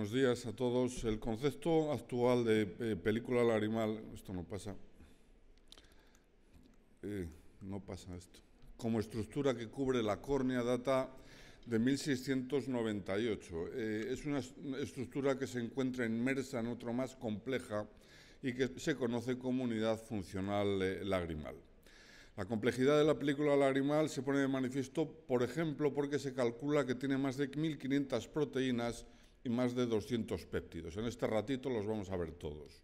buenos días a todos. El concepto actual de eh, película lagrimal, esto no pasa, eh, no pasa esto, como estructura que cubre la córnea data de 1698. Eh, es una estructura que se encuentra inmersa en otro más compleja y que se conoce como unidad funcional lagrimal. La complejidad de la película lagrimal se pone de manifiesto, por ejemplo, porque se calcula que tiene más de 1.500 proteínas y más de 200 péptidos. En este ratito los vamos a ver todos.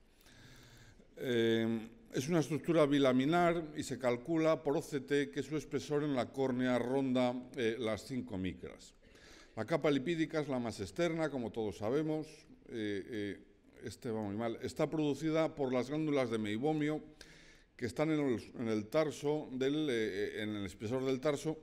Eh, es una estructura bilaminar y se calcula por OCT que su espesor en la córnea ronda eh, las 5 micras. La capa lipídica es la más externa, como todos sabemos. Eh, este va muy mal. Está producida por las glándulas de meibomio que están en el, en el espesor del tarso,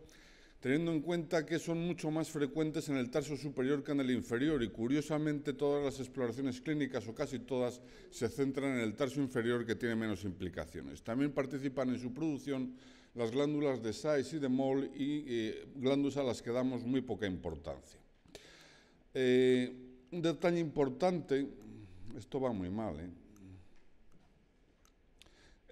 teniendo en cuenta que son mucho más frecuentes en el tarso superior que en el inferior y curiosamente todas las exploraciones clínicas o casi todas se centran en el tarso inferior que tiene menos implicaciones. También participan en su producción las glándulas de Sais y de Moll y eh, glándulas a las que damos muy poca importancia. Eh, un detalle importante, esto va muy mal, ¿eh?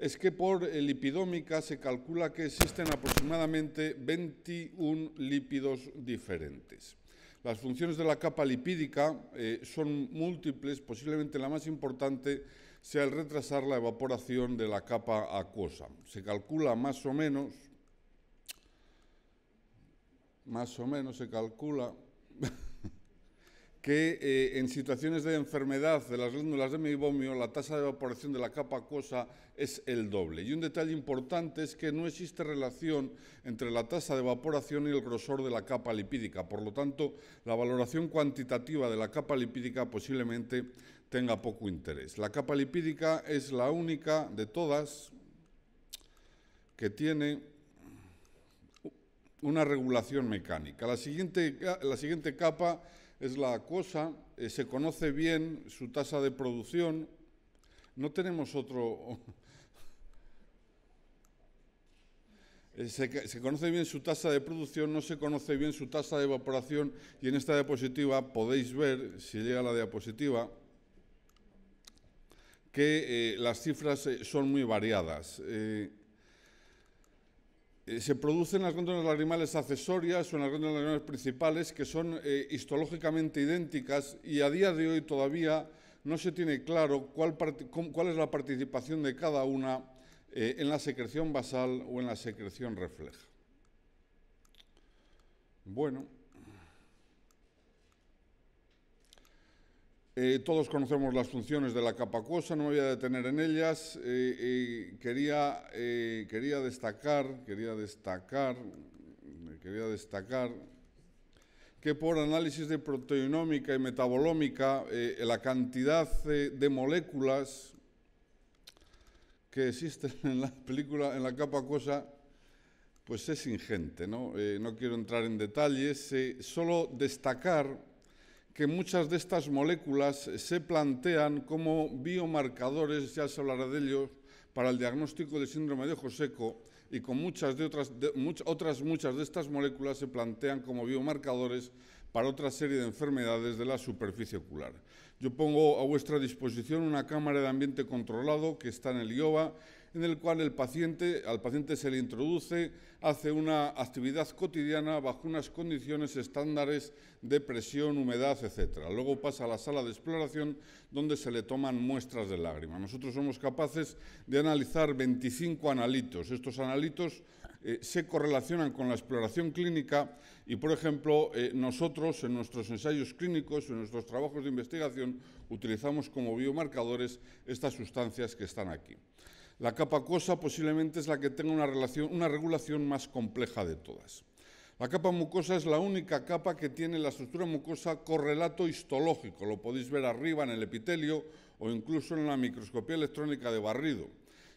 es que por eh, lipidómica se calcula que existen aproximadamente 21 lípidos diferentes. Las funciones de la capa lipídica eh, son múltiples, posiblemente la más importante sea el retrasar la evaporación de la capa acuosa. Se calcula más o menos, más o menos se calcula que eh, en situaciones de enfermedad de las glándulas de meibomio la tasa de evaporación de la capa acuosa es el doble. Y un detalle importante es que no existe relación entre la tasa de evaporación y el grosor de la capa lipídica. Por lo tanto, la valoración cuantitativa de la capa lipídica posiblemente tenga poco interés. La capa lipídica es la única de todas que tiene una regulación mecánica. La siguiente, la siguiente capa es la acuosa, eh, se conoce bien su tasa de producción. No tenemos otro... Eh, se, conoce bien su tasa de producción, no se conoce bien su tasa de evaporación y en esta diapositiva podéis ver, si llega la diapositiva, que eh, las cifras son muy variadas. Eh, se producen las glándulas lagrimales accesorias o en las glándulas lagrimales principales que son eh, histológicamente idénticas y a día de hoy todavía no se tiene claro cuál, es la participación de cada una eh, en la secreción basal o en la secreción refleja. Bueno. Eh, todos conocemos las funciones de la capa acuosa, no me voy a detener en ellas. Eh, eh, quería, quería destacar, quería destacar, quería destacar que por análisis de proteinómica y metabolómica, la cantidad de moléculas que existen en la película, en la capa acuosa, pues es ingente. No, no quiero entrar en detalles, solo destacar que muchas de estas moléculas eh, se plantean como biomarcadores, ya se hablará de ellos, para el diagnóstico del síndrome de seco y con muchas, de otras, muchas otras muchas de estas moléculas se plantean como biomarcadores para otra serie de enfermedades de la superficie ocular. Yo pongo a vuestra disposición una cámara de ambiente controlado que está en el IOBA en el cual el paciente, al paciente se le introduce, hace una actividad cotidiana bajo unas condiciones estándares de presión, humedad, etc. Luego pasa a la sala de exploración donde se le toman muestras de lágrima. Nosotros somos capaces de analizar 25 analitos. Estos analitos eh, se correlacionan con la exploración clínica y, por ejemplo, eh, nosotros en nuestros ensayos clínicos, en nuestros trabajos de investigación, utilizamos como biomarcadores estas sustancias que están aquí. La capa acuosa posiblemente es la que tenga una, relación, una regulación más compleja de todas. La capa mucosa es la única capa que tiene la estructura mucosa correlato histológico, lo podéis ver arriba en el epitelio o incluso en la microscopía electrónica de barrido.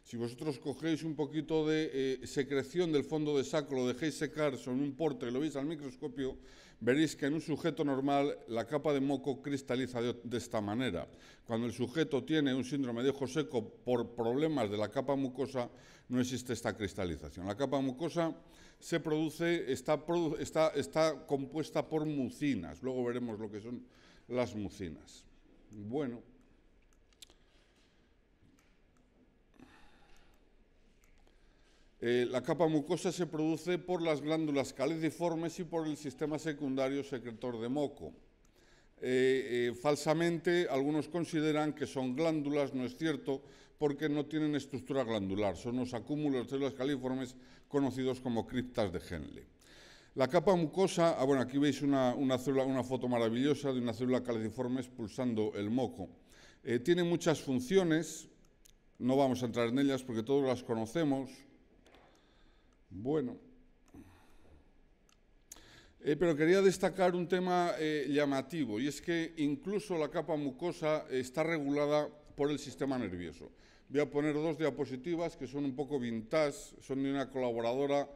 Si vosotros cogéis un poquito de eh, secreción del fondo de saco, lo dejéis secar sobre un porte y lo veis al microscopio, veréis que en un sujeto normal la capa de moco cristaliza de, esta manera. Cuando el sujeto tiene un síndrome de ojo seco por problemas de la capa mucosa, no existe esta cristalización. La capa mucosa se produce, está, está compuesta por mucinas. Luego veremos lo que son las mucinas. Bueno. Eh, la capa mucosa se produce por las glándulas caliciformes y por el sistema secundario secretor de moco. Eh, eh, falsamente algunos consideran que son glándulas, no es cierto, porque no tienen estructura glandular, son los acúmulos de células califormes conocidos como criptas de Henle. La capa mucosa, ah, aquí veis una, foto maravillosa de una célula caliciforme expulsando el moco. tiene muchas funciones, no vamos a entrar en ellas porque todos las conocemos. Bueno, eh, pero quería destacar un tema eh, llamativo y es que incluso la capa mucosa está regulada por el sistema nervioso. Voy a poner dos diapositivas que son un poco vintage, son de una colaboradora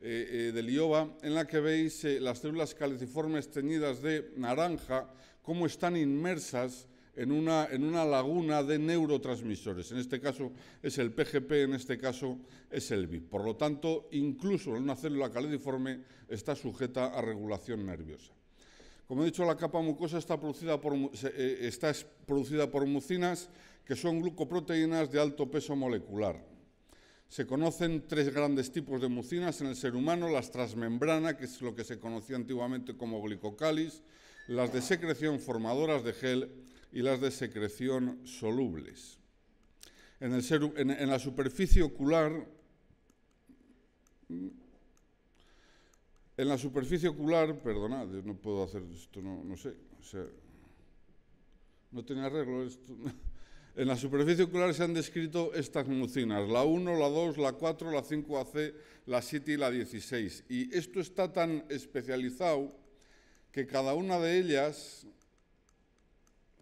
eh, de Lioba, en la que veis las células caliciformes teñidas de naranja, cómo están inmersas en una, en una laguna de neurotransmisores. En este caso es el PGP, en este caso es el VIP. Por lo tanto, incluso en una célula califorme está sujeta a regulación nerviosa. Como he dicho, la capa mucosa está producida por, eh, está producida por mucinas, que son glucoproteínas de alto peso molecular. Se conocen tres grandes tipos de mucinas en el ser humano, las transmembrana, que es lo que se conocía antiguamente como glicocalis, las de secreción formadoras de gel y las de secreción solubles. En, el en, la superficie ocular, en la superficie ocular, perdonad, no puedo hacer esto, no, sé, no tiene arreglo esto. En la superficie ocular se han descrito estas mucinas, la 1, la 2, la 4, la 5AC, la 7 y la 16. Y esto está tan especializado que cada una de ellas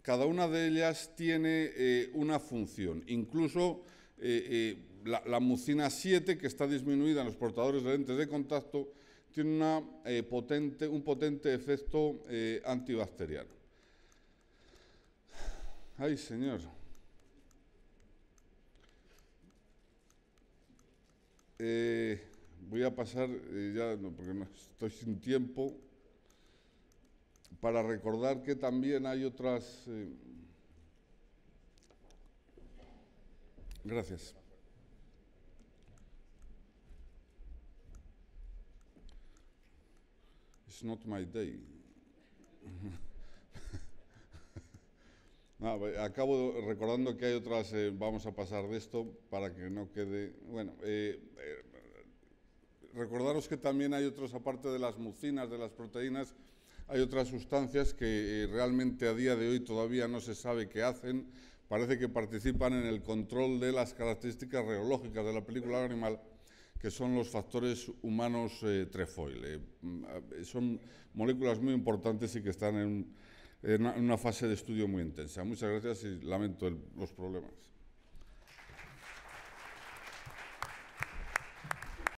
cada una de ellas tiene eh, una función, incluso eh, eh, la, mucina 7, que está disminuida en los portadores de lentes de contacto, tiene un potente efecto antibacteriano. Ay, señor. voy a pasar, ya porque estoy sin tiempo para recordar que también hay otras... Eh, gracias. It's not my day. acabo recordando que hay otras, eh, vamos a pasar de esto para que no quede... Bueno, eh, recordaros que también hay otras, aparte de las mucinas, de las proteínas, hay otras sustancias que eh, realmente a día de hoy todavía no se sabe qué hacen. Parece que participan en el control de las características reológicas de la película animal, que son los factores humanos eh, trefoil. Eh, mm, son moléculas muy importantes y que están en, una, fase de estudio muy intensa. Muchas gracias y lamento los problemas.